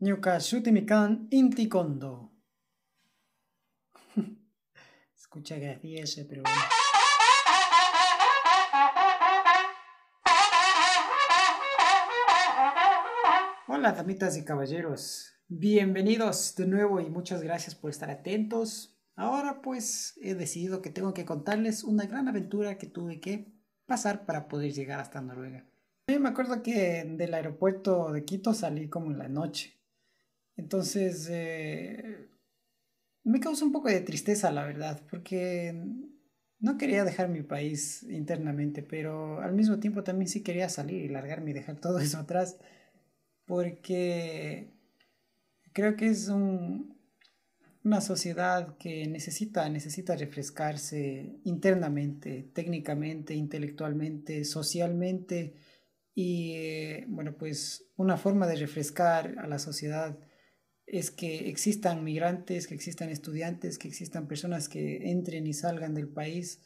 Nyukashutimikan Inti Kondo. Escucha que ese, eh, pero bueno. Hola, damitas y caballeros. Bienvenidos de nuevo y muchas gracias por estar atentos. Ahora pues he decidido que tengo que contarles una gran aventura que tuve que pasar para poder llegar hasta Noruega. Yo me acuerdo que del aeropuerto de Quito salí como en la noche entonces, eh, me causa un poco de tristeza, la verdad, porque no quería dejar mi país internamente, pero al mismo tiempo también sí quería salir y largarme y dejar todo eso atrás, porque creo que es una sociedad que necesita, necesita refrescarse internamente, técnicamente, intelectualmente, socialmente, y eh, bueno, pues una forma de refrescar a la sociedad es que existan migrantes, que existan estudiantes, que existan personas que entren y salgan del país,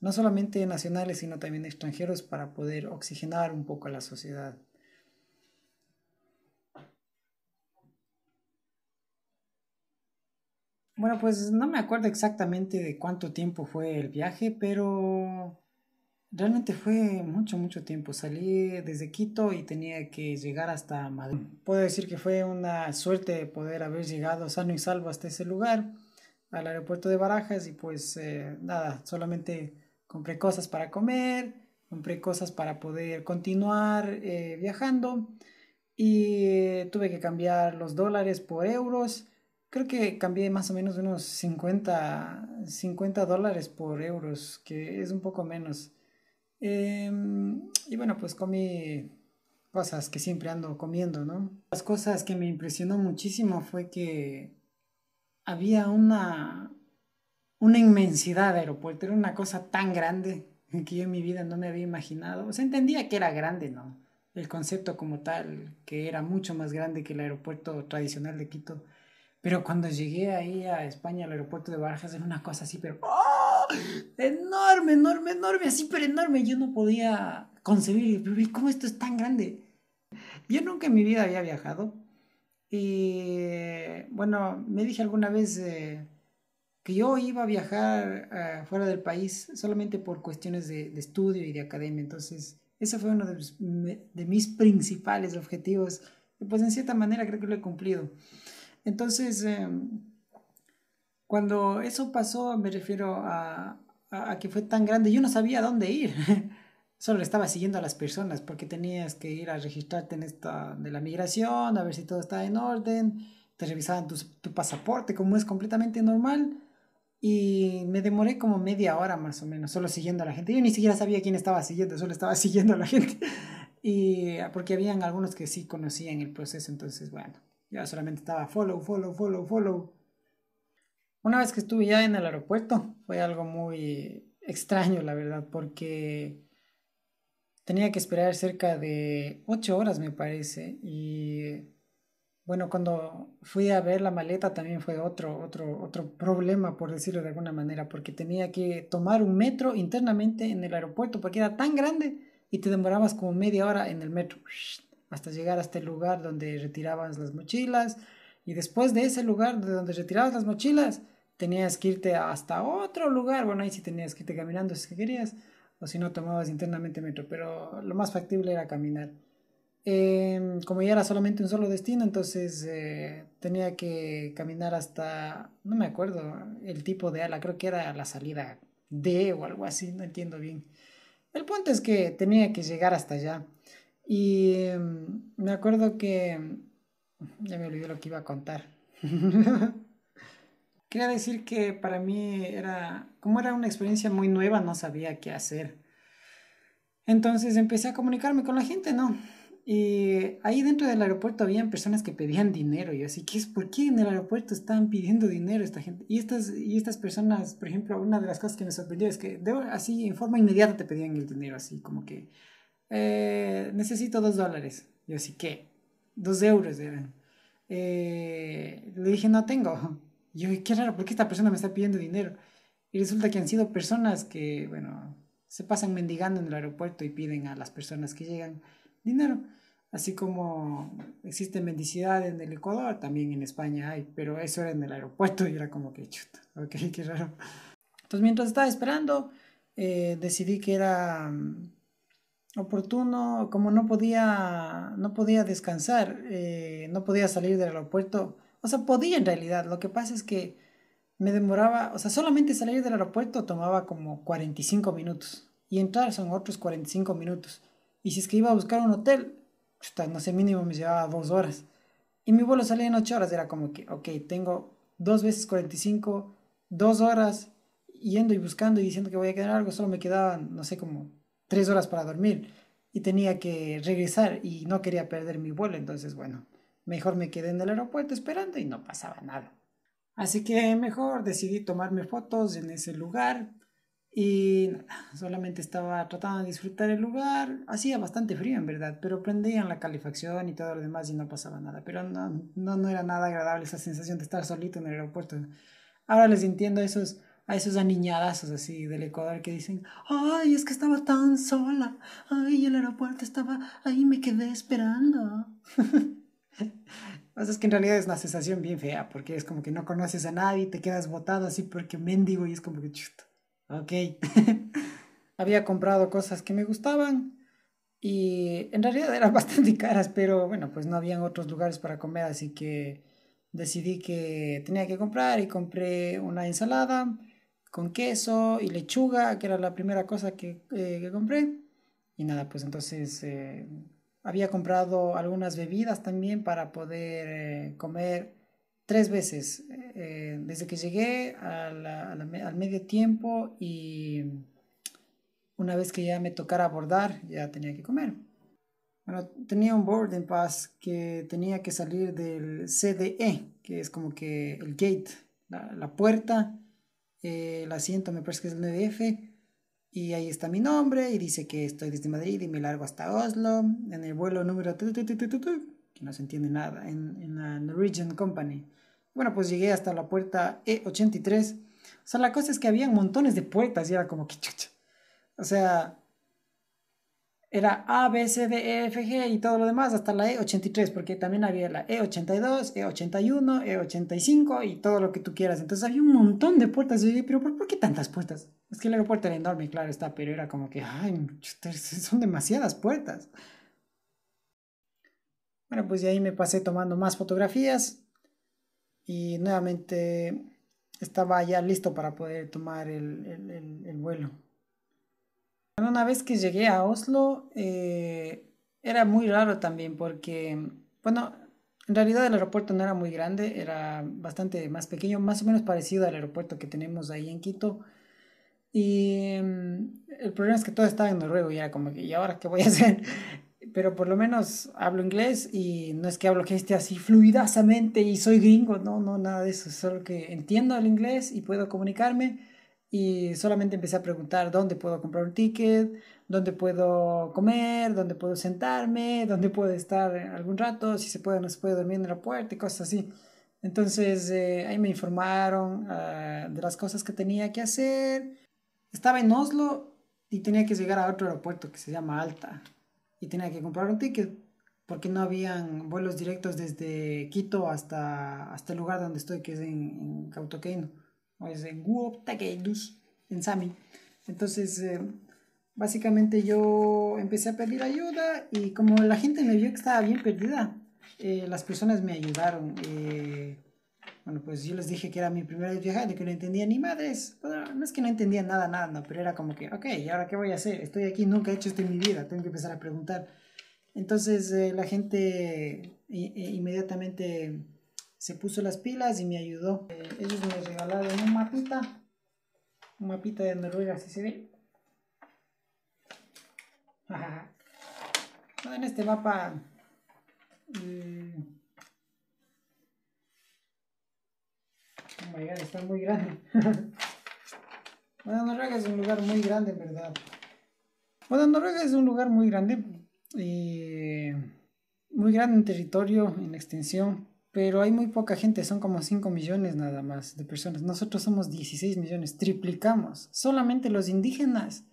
no solamente nacionales, sino también extranjeros, para poder oxigenar un poco a la sociedad. Bueno, pues no me acuerdo exactamente de cuánto tiempo fue el viaje, pero Realmente fue mucho, mucho tiempo. Salí desde Quito y tenía que llegar hasta Madrid. Puedo decir que fue una suerte poder haber llegado sano y salvo hasta ese lugar, al aeropuerto de Barajas, y pues eh, nada, solamente compré cosas para comer, compré cosas para poder continuar eh, viajando y tuve que cambiar los dólares por euros. Creo que cambié más o menos unos 50, 50 dólares por euros, que es un poco menos. Em, y bueno, pues comí cosas que siempre ando comiendo, ¿no? Las cosas que me impresionó muchísimo fue que había una, una inmensidad de aeropuerto, era una cosa tan grande que yo en mi vida no me había imaginado. se entendía que era grande, ¿no? El concepto como tal, que era mucho más grande que el aeropuerto tradicional de Quito. Pero cuando llegué ahí a España, al aeropuerto de Barajas, era una cosa así, pero ¡oh! Enorme, enorme, enorme, así pero enorme. Yo no podía concebir, ¿cómo esto es tan grande? Yo nunca en mi vida había viajado. Y bueno, me dije alguna vez eh, que yo iba a viajar eh, fuera del país solamente por cuestiones de, estudio y de academia. Entonces, ese fue uno de, mis principales objetivos. Y pues en cierta manera creo que lo he cumplido. Entonces, em, cuando eso pasó, me refiero a, a, que fue tan grande, yo no sabía dónde ir. Solo estaba siguiendo a las personas porque tenías que ir a registrarte en esta de la migración, a ver si todo estaba en orden, te revisaban tu, tu pasaporte, como es completamente normal. Y me demoré como media hora más o menos, solo siguiendo a la gente. Yo ni siquiera sabía quién estaba siguiendo, solo estaba siguiendo a la gente. Y ah, porque habían algunos que sí conocían el proceso, entonces bueno, ya solamente estaba follow, follow, follow, follow. Una vez que estuve ya en el aeropuerto, fue algo muy extraño, la verdad, porque tenía que esperar cerca de ocho horas, me parece, y bueno, cuando fui a ver la maleta también fue otro, otro, otro problema, por decirlo de alguna manera, porque tenía que tomar un metro internamente en el aeropuerto, porque era tan grande y te demorabas como media hora en el metro, hasta llegar hasta el lugar donde retirabas las mochilas, y después de ese lugar de donde retirabas las mochilas, tenías que irte hasta otro lugar, bueno, ahí sí tenías que irte caminando si querías, o si no tomabas internamente metro, pero lo más factible era caminar. Em, como ya era solamente un solo destino, entonces eh, tenía que caminar hasta, no me acuerdo el tipo de ala, creo que era la salida D o algo así, no entiendo bien. El punto es que tenía que llegar hasta allá. Y em, me acuerdo que... Ya me olvidé lo que iba a contar. Quería decir que para mí era, como era una experiencia muy nueva, no sabía qué hacer. Entonces empecé a comunicarme con la gente, ¿no? Y ahí dentro del aeropuerto habían personas que pedían dinero. Y así, ¿qué es? ¿por qué en el aeropuerto están pidiendo dinero esta gente? Y estas, y estas personas, por ejemplo, una de las cosas que me sorprendió es que de, así en forma inmediata te pedían el dinero, así como que eh, necesito dos dólares. Y así, ¿qué? Dos euros eran. Eh, le dije, no tengo. Y yo, qué raro, ¿por qué esta persona me está pidiendo dinero? Y resulta que han sido personas que, bueno, se pasan mendigando en el aeropuerto y piden a las personas que llegan dinero. Así como existe mendicidad en el Ecuador, también en España hay, pero eso era en el aeropuerto y era como que chuta, ok, qué raro. Entonces, mientras estaba esperando, eh, decidí que era mm, oportuno, como no podía, no podía descansar, eh, no podía salir del aeropuerto, o sea, podía en realidad. Lo que pasa es que me demoraba, o sea, solamente salir del aeropuerto tomaba como 45 minutos y entrar son otros 45 minutos. Y si es que iba a buscar un hotel, no sé, mínimo me llevaba dos horas. Y mi vuelo salía en ocho horas, era como que, ok, tengo dos veces 45, dos horas yendo y buscando y diciendo que voy a quedar algo, solo me quedaban, no sé, como tres horas para dormir y tenía que regresar y no quería perder mi vuelo, entonces bueno, Mejor me quedé en el aeropuerto esperando y no pasaba nada. Así que mejor decidí tomarme fotos en ese lugar y nada, solamente estaba tratando de disfrutar el lugar. Hacía bastante frío en verdad, pero prendían la calefacción y todo lo demás y no pasaba nada. Pero no, no, no era nada agradable esa sensación de estar solito en el aeropuerto. Ahora les entiendo a esos, a esos aniñadazos así del Ecuador que dicen, ay, es que estaba tan sola, ay, el aeropuerto estaba, ahí me quedé esperando. pasa es que en realidad es una sensación bien fea, porque es como que no conoces a nadie, te quedas botado así porque mendigo y es como que chuto. Ok. Había comprado cosas que me gustaban y en realidad eran bastante caras, pero bueno, pues no habían otros lugares para comer, así que decidí que tenía que comprar y compré una ensalada con queso y lechuga, que era la primera cosa que, eh, que compré. Y nada, pues entonces eh, había comprado algunas bebidas también para poder eh, comer tres veces, eh, eh, desde que llegué al medio tiempo y una vez que ya me tocara abordar, ya tenía que comer. Bueno, tenía un boarding pass que tenía que salir del CDE, que es como que el gate, la, puerta, el asiento me parece que es el 9F, y ahí está mi nombre y dice que estoy desde Madrid y me largo hasta Oslo en el vuelo número... que no se entiende nada en, la Norwegian Company. Bueno, pues llegué hasta la puerta E83. O sea, la cosa es que había montones de puertas y era como que chucha. O sea, era A, B, C, D, E, F, G y todo lo demás hasta la E83, porque también había la E82, E81, E85 y todo lo que tú quieras. Entonces había un montón de puertas. yo dije, pero ¿por, qué tantas puertas? Es que el aeropuerto era enorme, claro está, pero era como que, ay, son demasiadas puertas. Bueno, pues de ahí me pasé tomando más fotografías y nuevamente estaba ya listo para poder tomar el vuelo. Una vez que llegué a Oslo, eh, era muy raro también porque, bueno, en realidad el aeropuerto no era muy grande, era bastante más pequeño, más o menos parecido al aeropuerto que tenemos ahí en Quito. Y mm, el problema es que todo estaba en noruego y era como que, ¿y ahora qué voy a hacer? Pero por lo menos hablo inglés y no es que hablo que esté así fluidasamente y soy gringo, no, no, nada de eso, solo que entiendo el inglés y puedo comunicarme y solamente empecé a preguntar dónde puedo comprar un ticket, dónde puedo comer, dónde puedo sentarme, dónde puedo estar algún rato, si se puede o no se puede dormir en el aeropuerto y cosas así. Entonces eh, ahí me informaron ah, de las cosas que tenía que hacer. Estaba en Oslo y tenía que llegar a otro aeropuerto que se llama Alta y tenía que comprar un ticket porque no habían vuelos directos desde Quito hasta, hasta el lugar donde estoy, que es en, en Cautoqueino. Pues, Entonces, eh, básicamente yo empecé a pedir ayuda y como la gente me vio que estaba bien perdida, eh, las personas me ayudaron. Eh, bueno, pues yo les dije que era mi primera vez viajando, que no entendía ni madres. Pues, ah, no es que no entendía nada, nada, pero era como que, ok, ¿y ahora qué voy a hacer? Estoy aquí, nunca he hecho esto en mi vida, tengo que empezar a preguntar. Entonces la gente inmediatamente se puso las pilas y me ayudó. Eh, ellos me regalaron un mapita, un mapita de Noruega, si se ve. En este mapa mm, oh my god, está muy grande. bueno, Noruega es un lugar muy grande, en verdad. Bueno, Noruega es un lugar muy grande, eh, muy grande en territorio, en extensión pero hay muy poca gente, son como 5 millones nada más de personas. Nosotros somos 16 millones, triplicamos. Solamente los indígenas,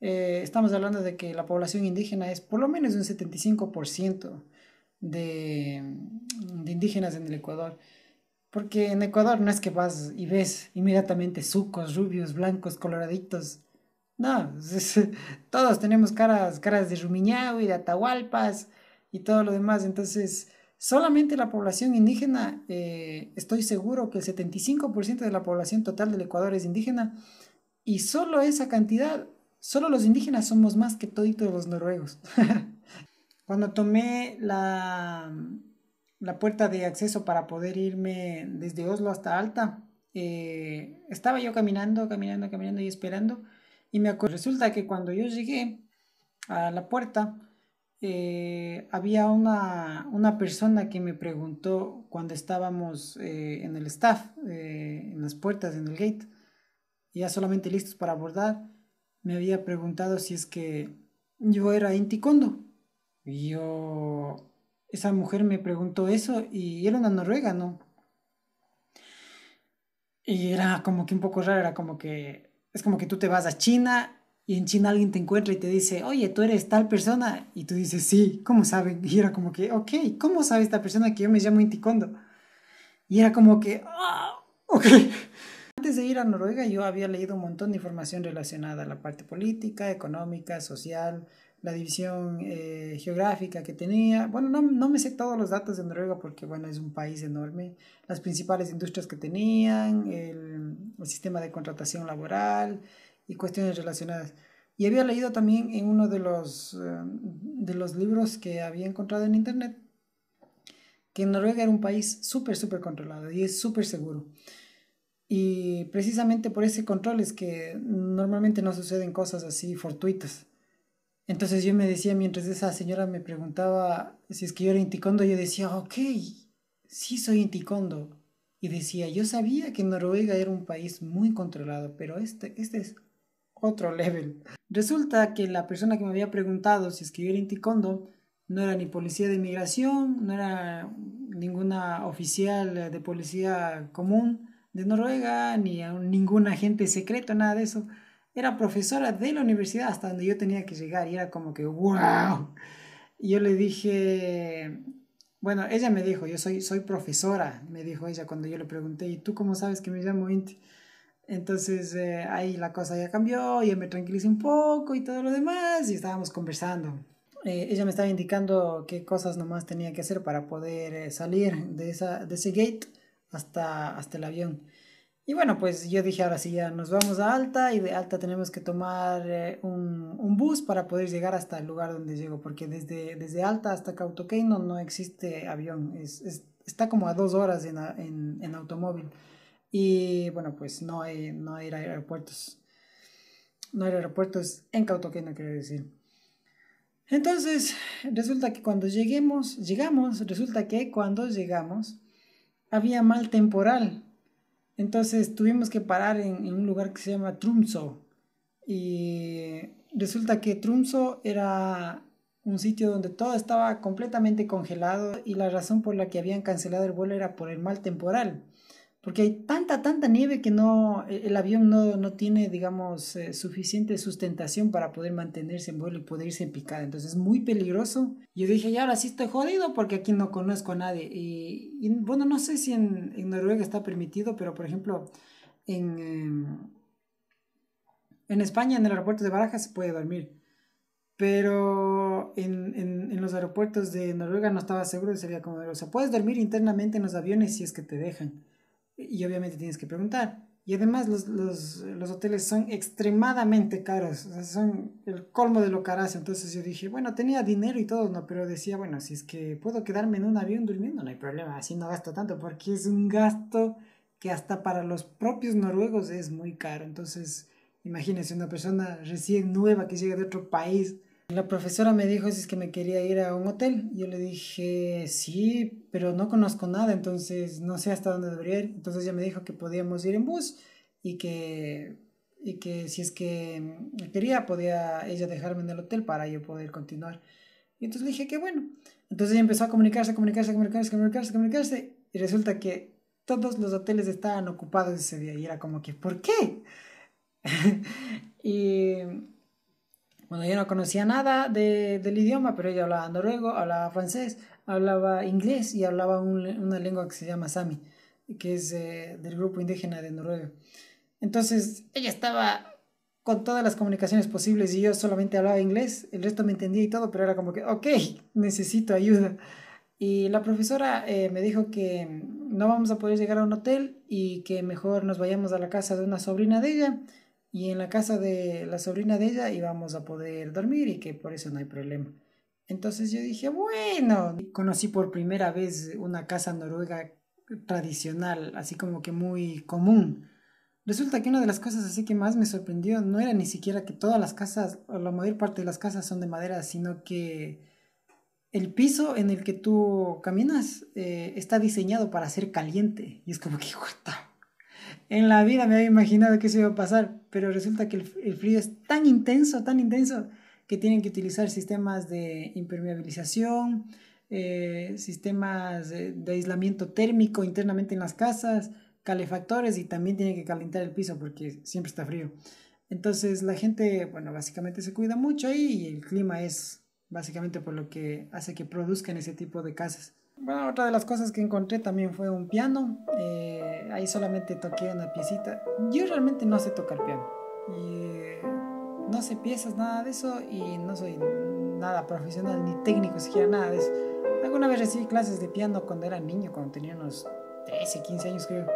eh, estamos hablando de que la población indígena es por lo menos un 75% de, de indígenas en el Ecuador. Porque en Ecuador no es que vas y ves inmediatamente sucos, rubios, blancos, coloraditos. No, todos tenemos caras, caras de y de Atahualpas y todo lo demás. Entonces, Solamente la población indígena, eh, estoy seguro que el 75% de la población total del Ecuador es indígena y solo esa cantidad, solo los indígenas somos más que toditos los noruegos. Cuando tomé la, puerta de acceso para poder irme desde Oslo hasta Alta, eh, estaba yo caminando, caminando, caminando y esperando y me acuerdo, resulta que cuando yo llegué a la puerta, eh, había una, una, persona que me preguntó cuando estábamos eh, en el staff, eh, en las puertas, en el gate, ya solamente listos para abordar, me había preguntado si es que yo era Inticondo. Y yo, esa mujer me preguntó eso y era una noruega, ¿no? Y era como que un poco raro, era como que, es como que tú te vas a China y en China alguien te encuentra y te dice, oye, tú eres tal persona, y tú dices, sí, ¿cómo saben? Y era como que, ok, ¿cómo sabe esta persona que yo me llamo Inticondo? Y era como que, ah, ok. Antes de ir a Noruega yo había leído un montón de información relacionada a la parte política, económica, social, la división eh, geográfica que tenía. Bueno, no, no me sé todos los datos de Noruega porque, bueno, es un país enorme. Las principales industrias que tenían, el, el sistema de contratación laboral, y cuestiones relacionadas. Y había leído también en uno de los, em, de los libros que había encontrado en internet que Noruega era un país súper, súper controlado y es súper seguro. Y precisamente por ese control es que normalmente no suceden cosas así fortuitas. Entonces yo me decía, mientras esa señora me preguntaba si es que yo era inticondo, yo decía, ok, sí soy inticondo. Y decía, yo sabía que Noruega era un país muy controlado, pero este, este es otro level. Resulta que la persona que me había preguntado si escribía en Ticondo no era ni policía de inmigración, no era ninguna oficial de policía común de Noruega, ni ningún agente secreto, nada de eso. Era profesora de la universidad hasta donde yo tenía que llegar y era como que, wow. Y yo le dije, bueno, ella me dijo, yo soy, soy profesora, me dijo ella cuando yo le pregunté, ¿y tú cómo sabes que me llamo Inti? Entonces eh, ahí la cosa ya cambió, ya me tranquilicé un poco y todo lo demás y estábamos conversando. Eh, ella me estaba indicando qué cosas nomás tenía que hacer para poder eh, salir de, ese gate hasta, el avión. Y bueno, pues yo dije, ahora sí, ya nos vamos a Alta y de Alta tenemos que tomar un, bus para poder llegar hasta el lugar donde llego, porque desde, Alta hasta Cautokeino no existe avión, está como a dos horas en automóvil. Y bueno, pues no hay, eh, no aeropuertos. No hay aeropuertos en no quiero decir. Entonces, resulta que cuando lleguemos, llegamos, resulta que cuando llegamos había mal temporal. Entonces tuvimos que parar en, en un lugar que se llama Trumso. Y resulta que Trumso era un sitio donde todo estaba completamente congelado y la razón por la que habían cancelado el vuelo era por el mal temporal porque hay tanta, tanta nieve que no, e, el avión no, tiene, digamos, eh, suficiente sustentación para poder mantenerse en vuelo y poder irse en picada. Entonces es muy peligroso. Yo dije, ya, ahora sí estoy jodido porque aquí no conozco a nadie. Y, bueno, no sé si en, Noruega está permitido, pero por ejemplo, en, eh, en España, en el aeropuerto de Barajas, se puede dormir. Pero en, en, en los aeropuertos de Noruega no estaba seguro sería como, o sea, puedes dormir internamente en los aviones si es que te dejan y obviamente tienes que preguntar. Y además los, hoteles son extremadamente caros, son el colmo de lo carazo. Entonces yo dije, bueno, tenía dinero y todo, ¿no? Pero decía, bueno, si es que puedo quedarme en un avión durmiendo, no hay problema, así no gasto tanto, porque es un gasto que hasta para los propios noruegos es muy caro. Entonces, imagínense una persona recién nueva que llega de otro país la profesora me dijo si es que me quería ir a un hotel. Yo le dije, sí, pero no conozco nada, entonces no sé hasta dónde debería ir. Entonces ella me dijo que podíamos ir en bus y que, y que si es que mm, quería, podía ella dejarme en el hotel para yo poder continuar. Y entonces le dije que bueno. Entonces ella empezó a comunicarse, comunicarse, comunicarse, comunicarse, comunicarse. Y resulta que todos los hoteles estaban ocupados ese día. Y era como que, ¿por qué? y bueno, yo no conocía nada del idioma, pero ella hablaba noruego, hablaba francés, hablaba inglés y hablaba una lengua que se llama Sami, que es eh, del grupo indígena de Noruega. Entonces, ella estaba con todas las comunicaciones posibles y yo solamente hablaba inglés, el resto me entendía y todo, pero era como que, ok, necesito ayuda. Y la profesora eh, me dijo que no vamos a poder llegar a un hotel y que mejor nos vayamos a la casa de una sobrina de ella y en la casa de la sobrina de ella íbamos a poder dormir y que por eso no hay problema. Entonces yo dije, bueno, conocí por primera vez una casa noruega tradicional, así como que muy común. Resulta que una de las cosas así que más me sorprendió no era ni siquiera que todas las casas, o la mayor parte de las casas son de madera, sino que el piso en el que tú caminas eh, está diseñado para ser caliente. Y es como que, what en la vida me había imaginado que eso iba a pasar, pero resulta que el, frío es tan intenso, tan intenso, que tienen que utilizar sistemas de impermeabilización, eh, sistemas de aislamiento térmico internamente en las casas, calefactores y también tienen que calentar el piso porque siempre está frío. Entonces la gente, bueno, básicamente se cuida mucho ahí y el clima es básicamente por lo que hace que produzcan ese tipo de casas. Bueno, otra de las cosas que encontré también fue un piano. Eh, ahí solamente toqué una piecita. Yo realmente no sé tocar piano. Eh, no sé piezas, nada de eso. Y no soy nada profesional ni técnico siquiera, nada de eso. Alguna vez recibí clases de piano cuando era niño, cuando tenía unos 13, 15 años creo.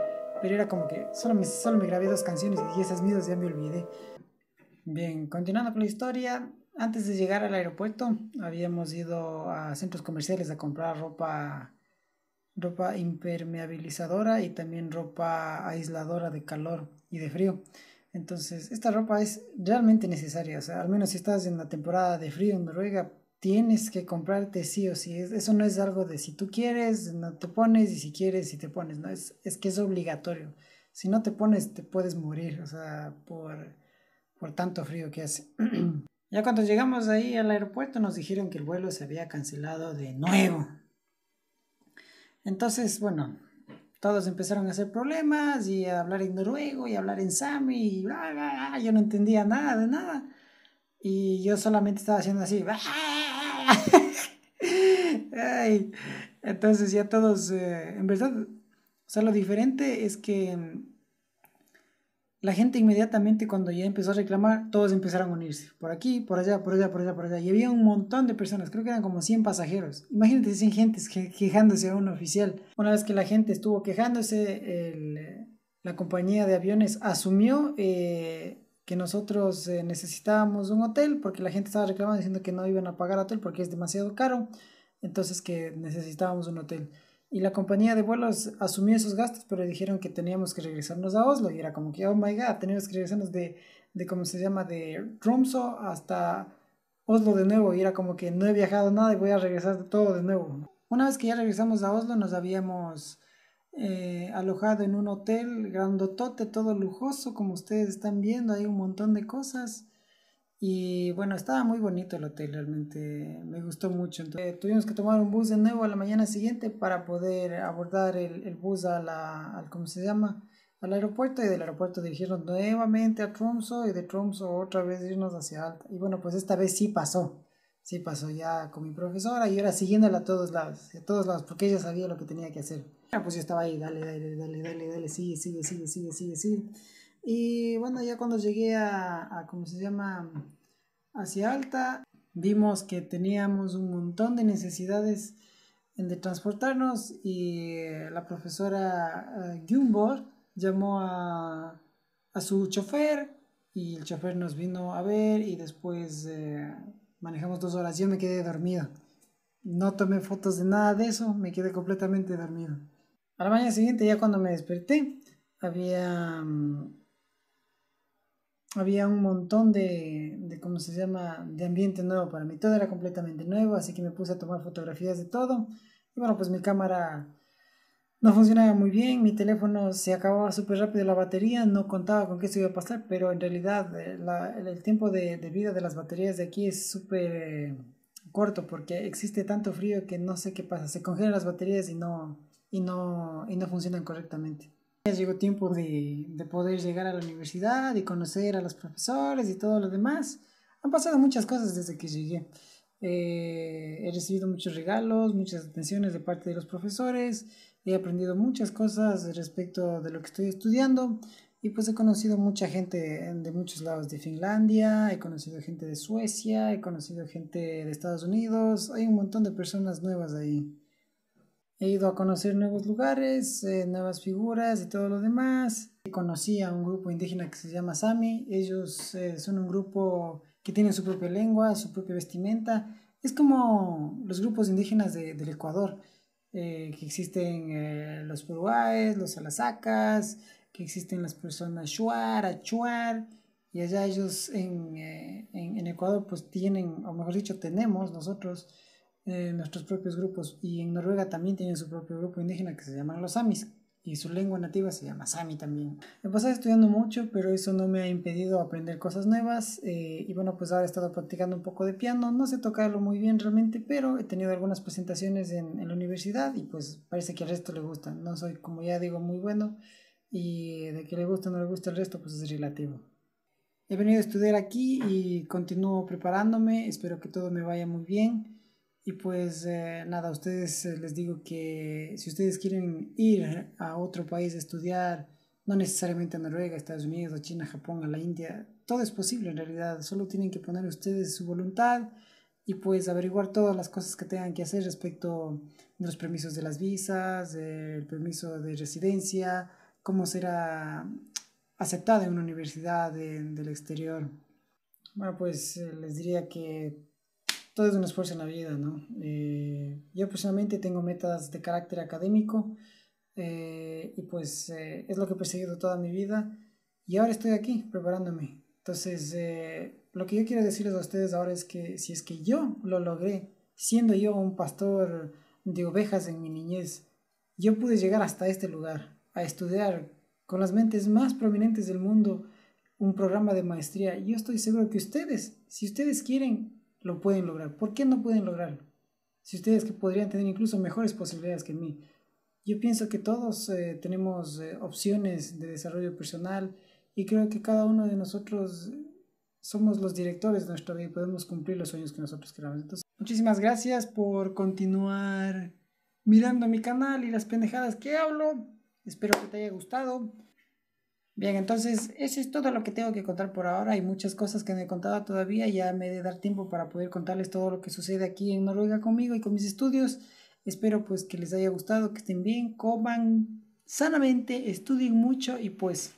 Pero era como que solo me, solo me grabé dos canciones y esas mismas ya me olvidé. Bien, continuando con la historia, antes de llegar al aeropuerto, habíamos ido a centros comerciales a comprar ropa, ropa impermeabilizadora y también ropa aisladora de calor y de frío. Entonces, esta ropa es realmente necesaria. O sea, al menos si estás en la temporada de frío en Noruega, tienes que comprarte sí o sí. Eso no es algo de si tú quieres, no te pones, y si quieres, si te pones. No, es, es que es obligatorio. Si no te pones, te puedes morir, o sea, por, por tanto frío que hace. Ya cuando llegamos ahí al aeropuerto nos dijeron que el vuelo se había cancelado de nuevo. Entonces, bueno, todos empezaron a hacer problemas y a hablar en noruego y a hablar en sami y bla, bla, Yo no entendía nada de nada. Y yo solamente estaba haciendo así. Entonces ya todos, eh, en verdad, o sea, lo diferente es que la gente inmediatamente cuando ya empezó a reclamar, todos empezaron a unirse. Por aquí, por allá, por allá, por allá, por allá. Y había un montón de personas, creo que eran como 100 pasajeros. Imagínate 100 gentes quejándose a un oficial. Una vez que la gente estuvo quejándose, la compañía de aviones asumió eh, que nosotros eh, necesitábamos un hotel porque la gente estaba reclamando diciendo que no iban a pagar hotel porque es demasiado caro. Entonces que necesitábamos un hotel. Y la compañía de vuelos asumió esos gastos, pero dijeron que teníamos que regresarnos a Oslo. Y era como que, oh my god, teníamos que regresarnos de, de ¿cómo se llama?, de Tromso hasta Oslo de nuevo. Y era como que no he viajado nada y voy a regresar de todo de nuevo. Una vez que ya regresamos a Oslo, nos habíamos eh, alojado en un hotel grandotote, todo lujoso, como ustedes están viendo, hay un montón de cosas. Y bueno, estaba muy bonito el hotel, realmente me gustó mucho. Entonces, tuvimos que tomar un bus de nuevo a la mañana siguiente para poder abordar el, el bus a la, al, ¿cómo se llama? al aeropuerto y del aeropuerto dirigirnos nuevamente a Tromso y de Tromso otra vez irnos hacia Alta. Y bueno, pues esta vez sí pasó, sí pasó ya con mi profesora y ahora siguiéndola a todos lados, todos porque ella sabía lo que tenía que hacer. Ah, pues yo estaba ahí, dale, dale, dale, dale, dale, sigue, sigue, sigue, sigue, sigue. sigue y bueno, ya cuando llegué a, ¿cómo se llama? Hacia Alta, vimos que teníamos un montón de necesidades de transportarnos y eh, la profesora Gumbor eh, llamó a, su chofer y el chofer nos vino a ver y después eh, manejamos dos horas. Yo me quedé dormido. No tomé fotos de nada de eso, me quedé completamente dormido. A la mañana siguiente, ya cuando me desperté, había... Mm, había un montón de, de, ¿cómo se llama?, de ambiente nuevo para mí. Todo era completamente nuevo, así que me puse a tomar fotografías de todo. Y bueno, pues mi cámara no funcionaba muy bien, mi teléfono se acababa súper rápido la batería, no contaba con qué se iba a pasar, pero en realidad eh, el tiempo de, de, vida de las baterías de aquí es súper eh, corto porque existe tanto frío que no sé qué pasa, se congelan las baterías y no, y no, y no funcionan correctamente llegó tiempo de, poder llegar a la universidad y conocer a los profesores y todo lo demás. Han pasado muchas cosas desde que llegué. Eh, he recibido muchos regalos, muchas atenciones de parte de los profesores, he aprendido muchas cosas respecto de lo que estoy estudiando y pues he conocido mucha gente de muchos lados de Finlandia, he conocido gente de Suecia, he conocido gente de Estados Unidos, hay un montón de personas nuevas ahí. He ido a conocer nuevos lugares, eh, nuevas figuras y todo lo demás. Conocí a un grupo indígena que se llama Sami. Ellos eh, son un grupo que tiene su propia lengua, su propia vestimenta. Es como los grupos indígenas del Ecuador, eh, que existen los peruáes, los alazacas, que existen las personas shuar, achuar. Y allá ellos en, en Ecuador pues tienen, o mejor dicho, tenemos nosotros eh, nuestros propios grupos. Y en Noruega también tienen su propio grupo indígena que se llaman los Samis. Y su lengua nativa se llama Sami también. He pasado estudiando mucho, pero eso no me ha impedido aprender cosas nuevas. Eh, y bueno, pues ahora he estado practicando un poco de piano. No sé tocarlo muy bien realmente, pero he tenido algunas presentaciones en, en la universidad y pues parece que al resto le gusta. No soy, como ya digo, muy bueno. Y de que le gusta o no le gusta el resto, pues es relativo. He venido a estudiar aquí y continúo preparándome. Espero que todo me vaya muy bien. Y pues eh, nada, a ustedes eh, les digo que si ustedes quieren ir a otro país a estudiar, no necesariamente a Noruega, Estados Unidos, China, Japón, a la India, todo es posible en realidad, solo tienen que poner ustedes su voluntad y pues averiguar todas las cosas que tengan que hacer respecto de los permisos de las visas, el permiso de residencia, cómo será aceptada en una universidad del exterior. Bueno, pues eh, les diría que todo es un esfuerzo en la vida, ¿no? Eh, yo personalmente tengo metas de carácter académico eh, y pues eh, es lo que he perseguido toda mi vida y ahora estoy aquí preparándome. Entonces, lo que yo quiero decirles a ustedes ahora es que si es que yo lo logré, siendo yo un pastor de ovejas en mi niñez, yo pude llegar hasta este lugar a estudiar con las mentes más prominentes del mundo un programa de maestría. Yo estoy seguro que ustedes, si ustedes quieren, lo pueden lograr. ¿Por qué no pueden lograrlo? Si ustedes que podrían tener incluso mejores posibilidades que mí. Yo pienso que todos eh, tenemos eh, opciones de desarrollo personal y creo que cada uno de nosotros somos los directores de nuestra vida y podemos cumplir los sueños que nosotros queramos. muchísimas gracias por continuar mirando mi canal y las pendejadas que hablo. Espero que te haya gustado. Bien, entonces eso es todo lo que tengo que contar por ahora. Hay muchas cosas que no he contado todavía. Ya me he de dar tiempo para poder contarles todo lo que sucede aquí en Noruega conmigo y con mis estudios. Espero pues que les haya gustado, que estén bien, coman sanamente, estudien mucho y pues